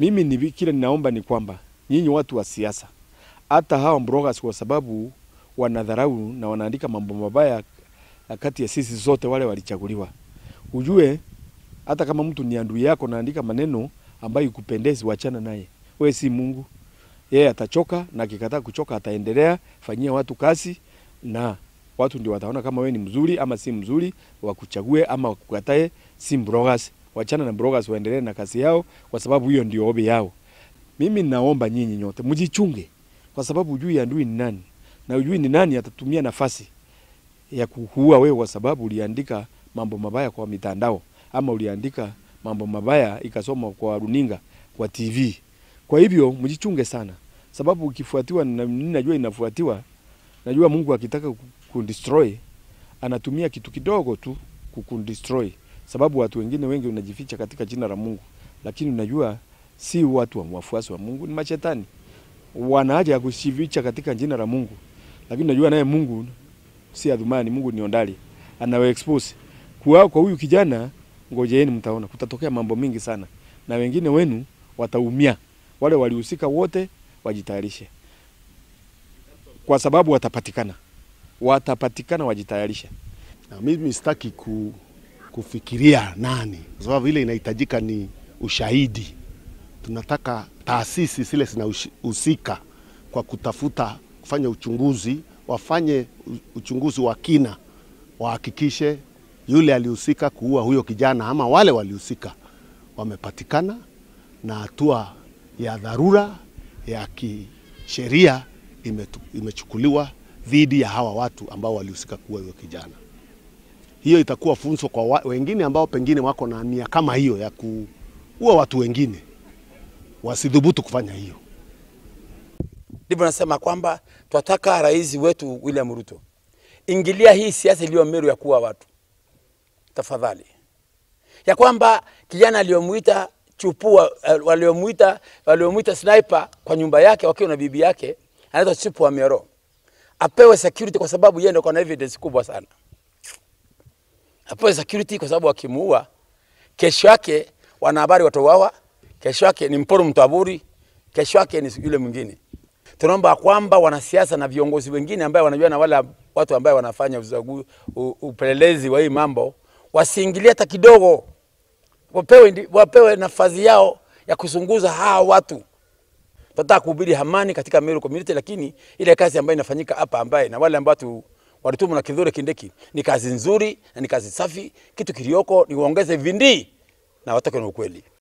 Mimi ni kile ninaomba ni kwamba nyinyi watu wa siasa, hata hawa bloggers, kwa sababu wanadharau na wanaandika mambo mabaya kati ya sisi zote wale walichaguliwa, ujue hata kama mtu ni adui yako naandika maneno ambayo ikupendezi, wachana naye. Wewe si Mungu, yeye atachoka, na akikataa kuchoka ataendelea. Fanyia watu kazi, na watu ndio wataona kama we ni mzuri ama si mzuri, wakuchague ama wakukatae. Si bloggers wachana na brokers waendelee na kazi yao, kwa sababu hiyo ndio ombi yao. Mimi naomba nyinyi nyote mjichunge, kwa sababu ujui adui ni nani na ujui ni nani atatumia nafasi ya kukuua wewe, kwa sababu uliandika mambo mabaya kwa mitandao ama uliandika mambo mabaya ikasoma kwa runinga, kwa TV. Kwa hivyo mjichunge sana, sababu ukifuatiwa na najua inafuatiwa, najua Mungu akitaka kukundestroy anatumia kitu kidogo tu kukundestroy sababu watu wengine wengi unajificha katika jina la Mungu, lakini unajua si watu wa wafuasi wa Mungu, ni mashetani wana haja ya kujificha katika jina la Mungu, lakini unajua naye Mungu si adhumani, Mungu ni ondali, anawe expose kwa kwa huyu kijana. Ngojeeni, mtaona kutatokea mambo mingi sana, na wengine wenu wataumia. Wale walihusika wote wajitayarishe, kwa sababu watapatikana, watapatikana, wajitayarishe. Na mimi sitaki ku kufikiria nani, kwa sababu ile inahitajika ni ushahidi. Tunataka taasisi zile zinahusika kwa kutafuta kufanya uchunguzi, wafanye uchunguzi wa kina, wahakikishe yule alihusika kuua huyo kijana ama wale walihusika wamepatikana, na hatua ya dharura ya kisheria imechukuliwa dhidi ya hawa watu ambao walihusika kuua huyo kijana hiyo itakuwa funzo kwa wa, wengine ambao pengine wako na nia kama hiyo ya kuua watu wengine, wasidhubutu kufanya hiyo. Ndivyo nasema kwamba twataka rais wetu William Ruto, ingilia hii siasa iliyo Meru ya kuua watu tafadhali, ya kwamba kijana aliyomwita chupua eh, waliomuita waliomuita sniper kwa nyumba yake wakiwa na bibi yake anaitwa Chipwa Mero apewe security kwa sababu yeye ndio kwa na evidence kubwa sana apewe security kwa sababu akimuua kesho yake wanahabari watauawa, kesho yake ni mporo mtaburi, kesho yake ni yule mwingine. Tunaomba kwamba wanasiasa na viongozi wengine ambao wanajua na wale watu ambao wanafanya upelelezi wa hii mambo wasiingilie hata kidogo, wapewe, wapewe nafasi yao ya kuzunguza hawa watu. Tunataka kuhubiri amani katika Meru community, lakini ile kazi ambayo inafanyika hapa ambaye na wale ambao walituma na Kithure Kindiki. Ni kazi nzuri na ni kazi safi, kitu kilioko ni waongeze vindii na watoke na ukweli.